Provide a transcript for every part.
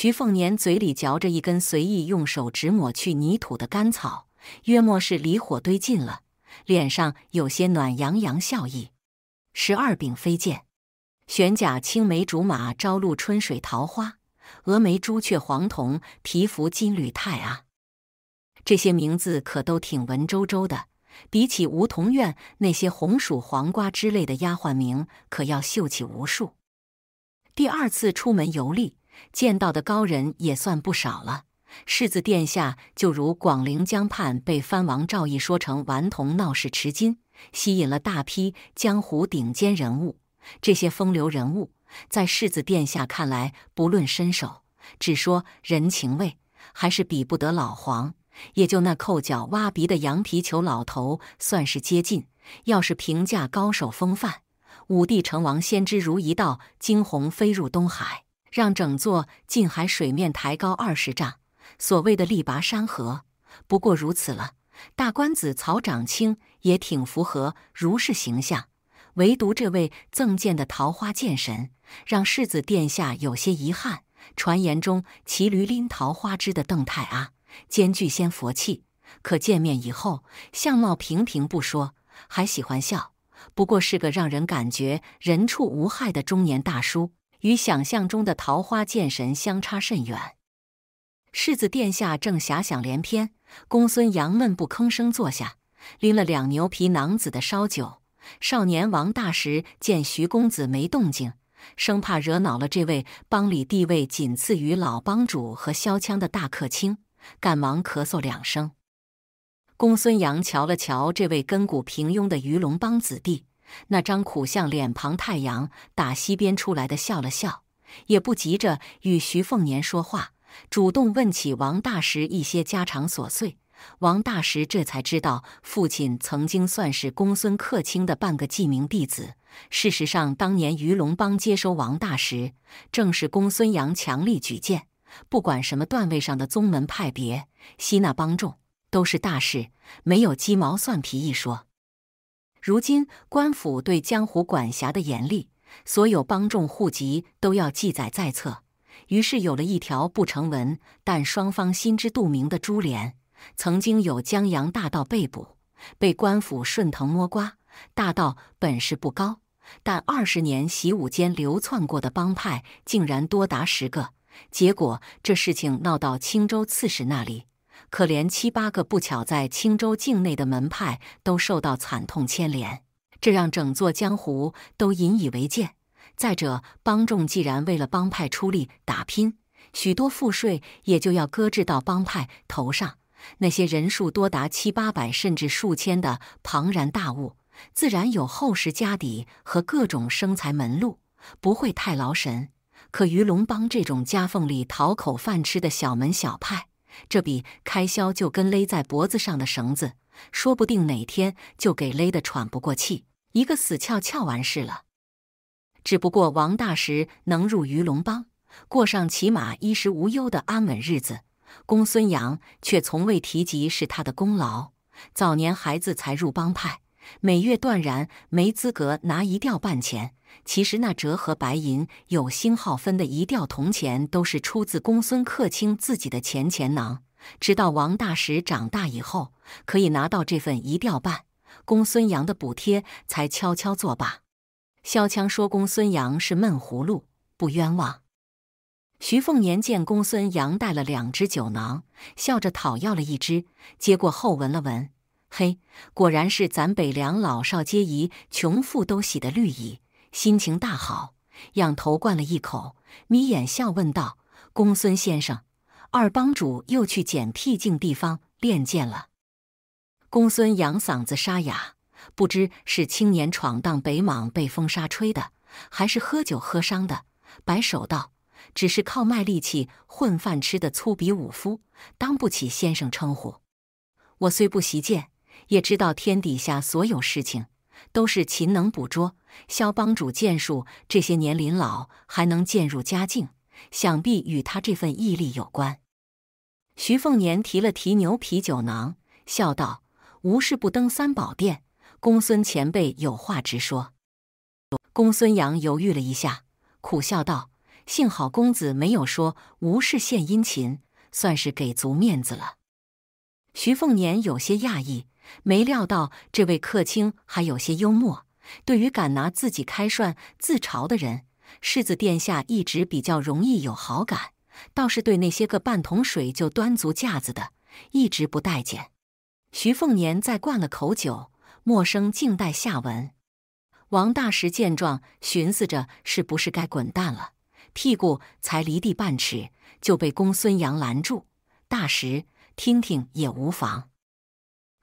徐凤年嘴里嚼着一根随意用手指抹去泥土的干草，约莫是离火堆近了，脸上有些暖洋洋笑意。十二柄飞剑，玄甲青梅竹马，朝露春水桃花，峨眉朱雀黄铜提拂金缕钛啊，这些名字可都挺文绉绉的，比起梧桐院那些红薯黄瓜之类的丫鬟名，可要秀气无数。第二次出门游历。见到的高人也算不少了。世子殿下就如广陵江畔被藩王赵毅说成顽童闹事持金，吸引了大批江湖顶尖人物。这些风流人物在世子殿下看来，不论身手，只说人情味，还是比不得老黄。也就那扣脚挖鼻的羊皮球老头算是接近。要是评价高手风范，武帝成王先知如一道惊鸿飞入东海。让整座近海水面抬高二十丈，所谓的力拔山河不过如此了。大官子曹长青也挺符合如是形象，唯独这位赠剑的桃花剑神，让世子殿下有些遗憾。传言中骑驴拎桃花枝的邓太阿，兼具仙佛气，可见面以后相貌平平不说，还喜欢笑，不过是个让人感觉人畜无害的中年大叔。与想象中的桃花剑神相差甚远。世子殿下正遐想连篇，公孙杨闷不吭声坐下，拎了两牛皮囊子的烧酒。少年王大石见徐公子没动静，生怕惹恼了这位帮里地位仅次于老帮主和萧枪的大客卿，赶忙咳嗽两声。公孙杨瞧了瞧这位根骨平庸的鱼龙帮子弟。那张苦相脸庞，太阳打西边出来的，笑了笑，也不急着与徐凤年说话，主动问起王大石一些家常琐碎。王大石这才知道，父亲曾经算是公孙克卿的半个记名弟子。事实上，当年鱼龙帮接收王大石，正是公孙阳强力举荐。不管什么段位上的宗门派别，吸纳帮众都是大事，没有鸡毛蒜皮一说。如今官府对江湖管辖的严厉，所有帮众户籍都要记载在册，于是有了一条不成文但双方心知肚明的珠帘。曾经有江洋大盗被捕，被官府顺藤摸瓜，大盗本事不高，但二十年习武间流窜过的帮派竟然多达十个。结果这事情闹到青州刺史那里。可怜七八个不巧在青州境内的门派都受到惨痛牵连，这让整座江湖都引以为戒。再者，帮众既然为了帮派出力打拼，许多赋税也就要搁置到帮派头上。那些人数多达七八百甚至数千的庞然大物，自然有厚实家底和各种生财门路，不会太劳神。可鱼龙帮这种夹缝里讨口饭吃的小门小派。这笔开销就跟勒在脖子上的绳子，说不定哪天就给勒得喘不过气，一个死翘翘完事了。只不过王大石能入鱼龙帮，过上起码衣食无忧的安稳日子，公孙阳却从未提及是他的功劳。早年孩子才入帮派。每月断然没资格拿一吊半钱。其实那折合白银有星号分的一吊铜钱，都是出自公孙克卿自己的钱钱囊。直到王大石长大以后，可以拿到这份一吊半，公孙阳的补贴才悄悄作罢。萧蔷说公孙阳是闷葫芦，不冤枉。徐凤年见公孙阳带了两只酒囊，笑着讨要了一只，接过后闻了闻。嘿，果然是咱北凉老少皆宜、穷富都喜的绿蚁，心情大好，仰头灌了一口，眯眼笑问道：“公孙先生，二帮主又去捡僻静地方练剑了？”公孙杨嗓子沙哑，不知是青年闯荡北莽被风沙吹的，还是喝酒喝伤的，摆手道：“只是靠卖力气混饭吃的粗鄙武夫，当不起先生称呼。我虽不习剑。”也知道天底下所有事情都是勤能捕捉。萧帮主剑术这些年临老还能渐入佳境，想必与他这份毅力有关。徐凤年提了提牛皮酒囊，笑道：“无事不登三宝殿，公孙前辈有话直说。”公孙阳犹豫了一下，苦笑道：“幸好公子没有说无事献殷勤，算是给足面子了。”徐凤年有些讶异。没料到这位客卿还有些幽默，对于敢拿自己开涮、自嘲的人，世子殿下一直比较容易有好感；倒是对那些个半桶水就端足架子的，一直不待见。徐凤年再灌了口酒，默声静待下文。王大石见状，寻思着是不是该滚蛋了，屁股才离地半尺，就被公孙阳拦住。大石，听听也无妨。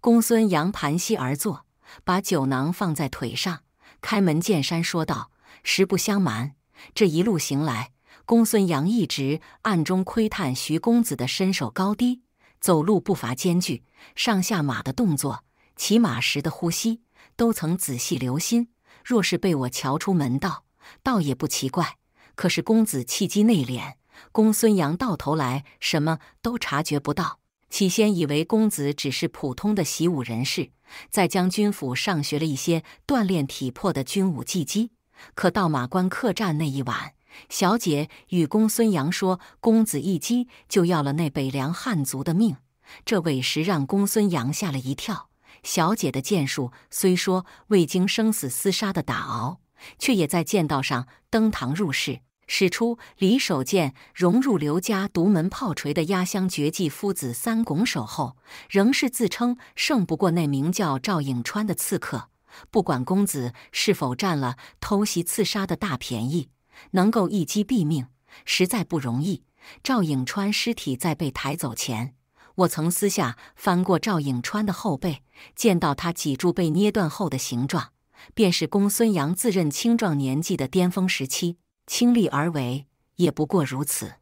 公孙阳盘膝而坐，把酒囊放在腿上，开门见山说道：“实不相瞒，这一路行来，公孙阳一直暗中窥探徐公子的身手高低，走路步伐间距，上下马的动作，骑马时的呼吸，都曾仔细留心。若是被我瞧出门道，倒也不奇怪。可是公子气机内敛，公孙阳到头来什么都察觉不到。”起先以为公子只是普通的习武人士，在将军府上学了一些锻炼体魄的军武技击，可到马关客栈那一晚，小姐与公孙阳说公子一击就要了那北凉汉族的命，这委实让公孙阳吓了一跳。小姐的剑术虽说未经生死厮杀的打熬，却也在剑道上登堂入室。使出李守健融入刘家独门炮锤的压箱绝技“夫子三拱手”后，仍是自称胜不过那名叫赵颖川的刺客。不管公子是否占了偷袭刺杀的大便宜，能够一击毙命，实在不容易。赵颖川尸体在被抬走前，我曾私下翻过赵颖川的后背，见到他脊柱被捏断后的形状，便是公孙阳自认青壮年纪的巅峰时期。倾力而为，也不过如此，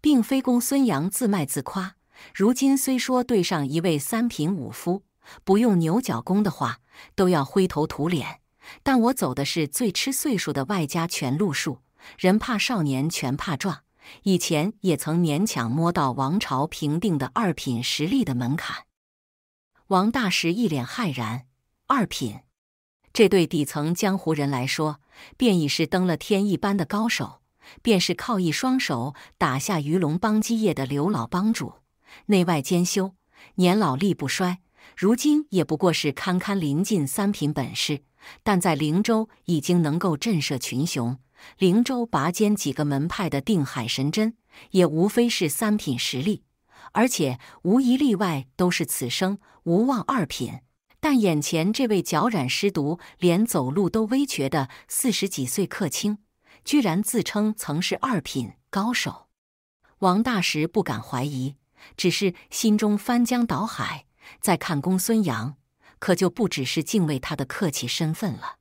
并非公孙杨自卖自夸。如今虽说对上一位三品武夫，不用牛角功的话，都要灰头土脸。但我走的是最吃岁数的外家拳路数，人怕少年，拳怕壮。以前也曾勉强摸到王朝平定的二品实力的门槛。王大石一脸骇然：“二品。”这对底层江湖人来说，便已是登了天一般的高手。便是靠一双手打下鱼龙帮基业的刘老帮主，内外兼修，年老力不衰，如今也不过是堪堪临近三品本事。但在灵州已经能够震慑群雄，灵州拔尖几个门派的定海神针，也无非是三品实力，而且无一例外都是此生无望二品。但眼前这位脚染尸毒、连走路都微瘸的四十几岁客卿，居然自称曾是二品高手。王大石不敢怀疑，只是心中翻江倒海。再看公孙阳，可就不只是敬畏他的客气身份了。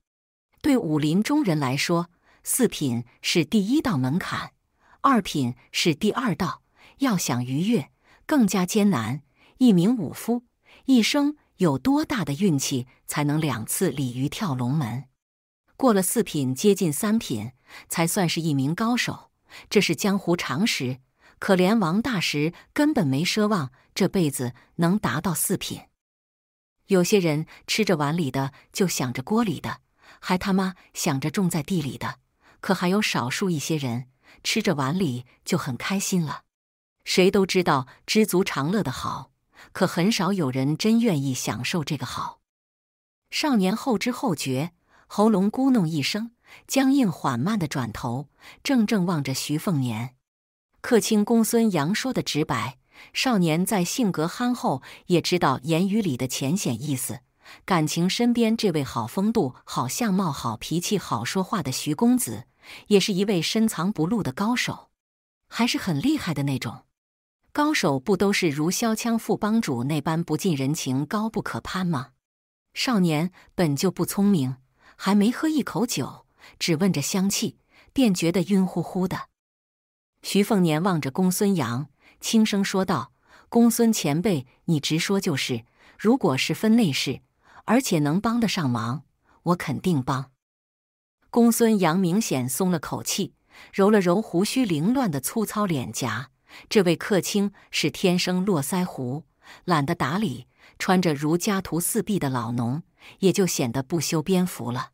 对武林中人来说，四品是第一道门槛，二品是第二道，要想逾越，更加艰难。一名武夫一生。有多大的运气才能两次鲤鱼跳龙门？过了四品，接近三品，才算是一名高手。这是江湖常识。可怜王大石根本没奢望这辈子能达到四品。有些人吃着碗里的就想着锅里的，还他妈想着种在地里的。可还有少数一些人吃着碗里就很开心了。谁都知道知足常乐的好。可很少有人真愿意享受这个好。少年后知后觉，喉咙咕哝一声，僵硬缓慢地转头，正正望着徐凤年。客卿公孙阳说的直白，少年在性格憨厚，也知道言语里的浅显意思。感情身边这位好风度、好相貌、好脾气、好说话的徐公子，也是一位深藏不露的高手，还是很厉害的那种。高手不都是如萧枪副帮主那般不近人情、高不可攀吗？少年本就不聪明，还没喝一口酒，只闻着香气便觉得晕乎乎的。徐凤年望着公孙阳，轻声说道：“公孙前辈，你直说就是。如果是分内事，而且能帮得上忙，我肯定帮。”公孙阳明显松了口气，揉了揉胡须凌乱的粗糙脸颊。这位客卿是天生络腮胡，懒得打理，穿着如家徒四壁的老农，也就显得不修边幅了。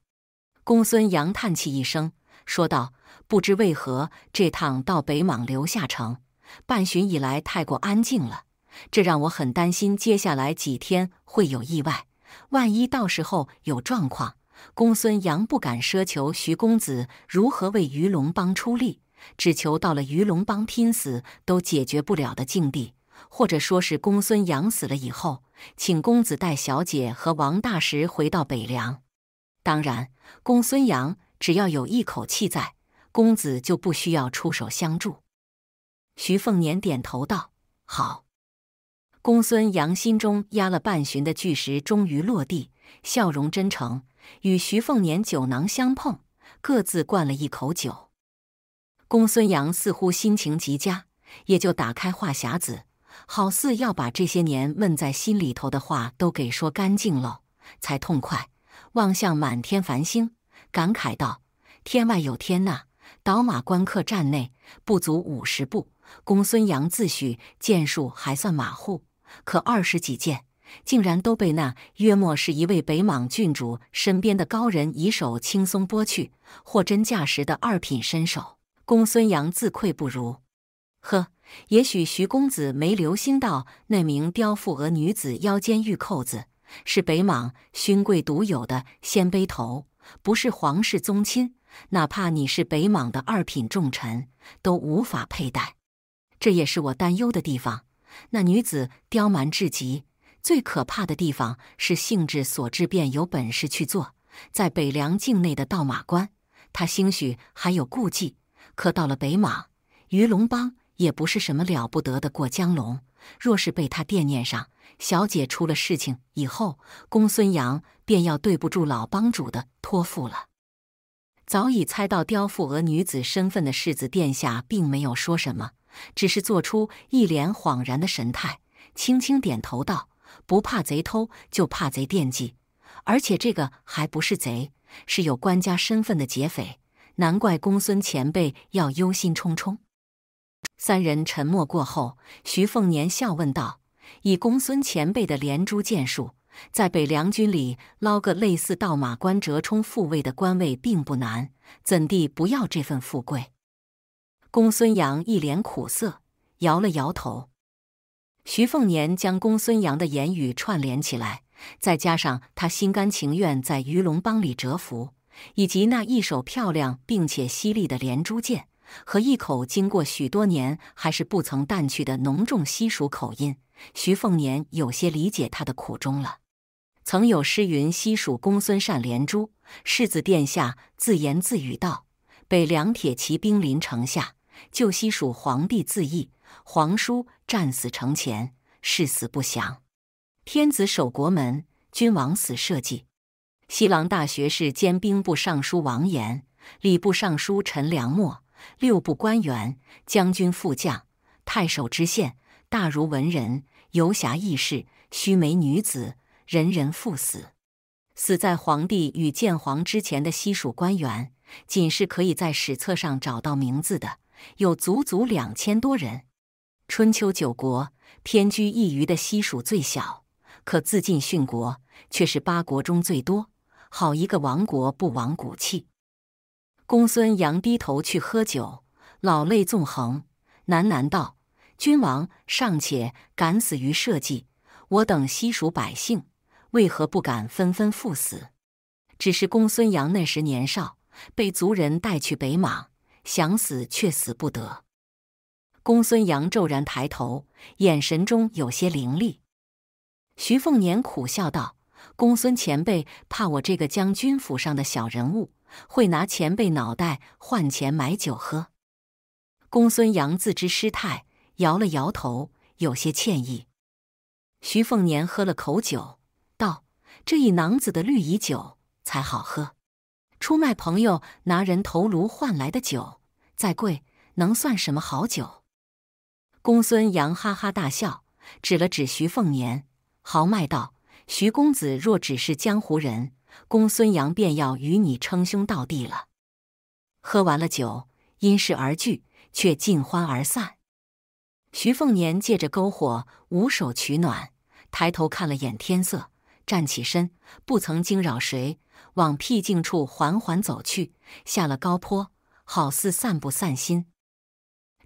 公孙阳叹气一声，说道：“不知为何，这趟到北莽留下城，半旬以来太过安静了，这让我很担心，接下来几天会有意外。万一到时候有状况，公孙阳不敢奢求徐公子如何为鱼龙帮出力。”只求到了鱼龙帮拼死都解决不了的境地，或者说是公孙杨死了以后，请公子带小姐和王大石回到北凉。当然，公孙阳只要有一口气在，公子就不需要出手相助。徐凤年点头道：“好。”公孙阳心中压了半旬的巨石终于落地，笑容真诚，与徐凤年酒囊相碰，各自灌了一口酒。公孙阳似乎心情极佳，也就打开话匣子，好似要把这些年闷在心里头的话都给说干净喽，才痛快。望向满天繁星，感慨道：“天外有天呐！”倒马关客栈内不足五十步，公孙阳自诩剑术还算马虎，可二十几剑竟然都被那约莫是一位北莽郡主身边的高人以手轻松拨去，货真价实的二品身手。公孙阳自愧不如。呵，也许徐公子没留心到那名雕妇额女子腰间玉扣子是北莽勋贵独有的鲜卑头，不是皇室宗亲，哪怕你是北莽的二品重臣，都无法佩戴。这也是我担忧的地方。那女子刁蛮至极，最可怕的地方是性致所致，便有本事去做在北凉境内的倒马关，他兴许还有顾忌。可到了北莽，鱼龙帮也不是什么了不得的过江龙。若是被他惦念上，小姐出了事情以后，公孙阳便要对不住老帮主的托付了。早已猜到刁富娥女子身份的世子殿下，并没有说什么，只是做出一脸恍然的神态，轻轻点头道：“不怕贼偷，就怕贼惦记。而且这个还不是贼，是有官家身份的劫匪。”难怪公孙前辈要忧心忡忡。三人沉默过后，徐凤年笑问道：“以公孙前辈的连珠剑术，在北凉军里捞个类似道马关折冲复位的官位并不难，怎地不要这份富贵？”公孙阳一脸苦涩，摇了摇头。徐凤年将公孙阳的言语串联起来，再加上他心甘情愿在鱼龙帮里折服。以及那一手漂亮并且犀利的连珠剑，和一口经过许多年还是不曾淡去的浓重西蜀口音，徐凤年有些理解他的苦衷了。曾有诗云：“西蜀公孙善连珠，世子殿下自言自语道：北凉铁骑兵临城下，旧西蜀皇帝自缢，皇叔战死城前，誓死不降。天子守国门，君王死社稷。”西郎大学士兼兵部尚书王岩、礼部尚书陈良默，六部官员、将军、副将、太守、知县，大如文人、游侠、义士、须眉女子，人人赴死。死在皇帝与建皇之前的西蜀官员，仅是可以在史册上找到名字的，有足足两千多人。春秋九国，偏居一隅的西蜀最小，可自尽殉国，却是八国中最多。好一个亡国不亡骨气！公孙阳低头去喝酒，老泪纵横，喃喃道：“君王尚且敢死于社稷，我等西蜀百姓为何不敢纷纷赴死？只是公孙阳那时年少，被族人带去北莽，想死却死不得。”公孙阳骤然抬头，眼神中有些凌厉。徐凤年苦笑道。公孙前辈怕我这个将军府上的小人物会拿前辈脑袋换钱买酒喝。公孙杨自知失态，摇了摇头，有些歉意。徐凤年喝了口酒，道：“这一囊子的绿蚁酒才好喝。出卖朋友，拿人头颅换来的酒，再贵，能算什么好酒？”公孙杨哈哈大笑，指了指徐凤年，豪迈道。徐公子若只是江湖人，公孙阳便要与你称兄道弟了。喝完了酒，因事而聚，却尽欢而散。徐凤年借着篝火，捂手取暖，抬头看了眼天色，站起身，不曾惊扰谁，往僻静处缓缓走去，下了高坡，好似散步散心。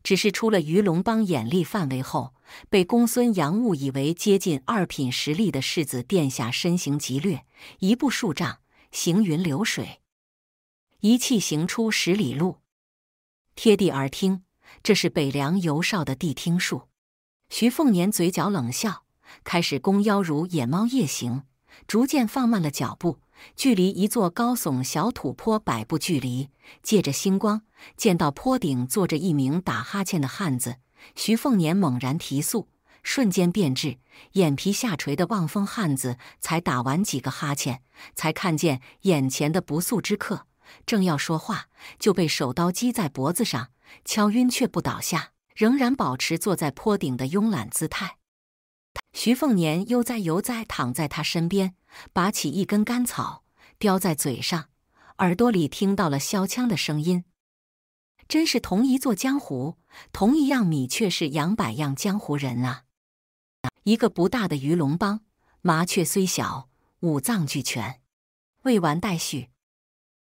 只是出了鱼龙帮眼力范围后，被公孙杨误以为接近二品实力的世子殿下身形极略，一步数丈，行云流水，一气行出十里路。贴地而听，这是北凉游少的谛听术。徐凤年嘴角冷笑，开始弓腰如野猫夜行，逐渐放慢了脚步。距离一座高耸小土坡百步距离，借着星光，见到坡顶坐着一名打哈欠的汉子。徐凤年猛然提速，瞬间变质。眼皮下垂的望风汉子才打完几个哈欠，才看见眼前的不速之客，正要说话，就被手刀击在脖子上，敲晕却不倒下，仍然保持坐在坡顶的慵懒姿态。徐凤年悠哉悠哉躺在他身边，拔起一根干草叼在嘴上，耳朵里听到了削枪的声音。真是同一座江湖，同一样米却是养百样江湖人啊！一个不大的鱼龙帮，麻雀虽小，五脏俱全。未完待续。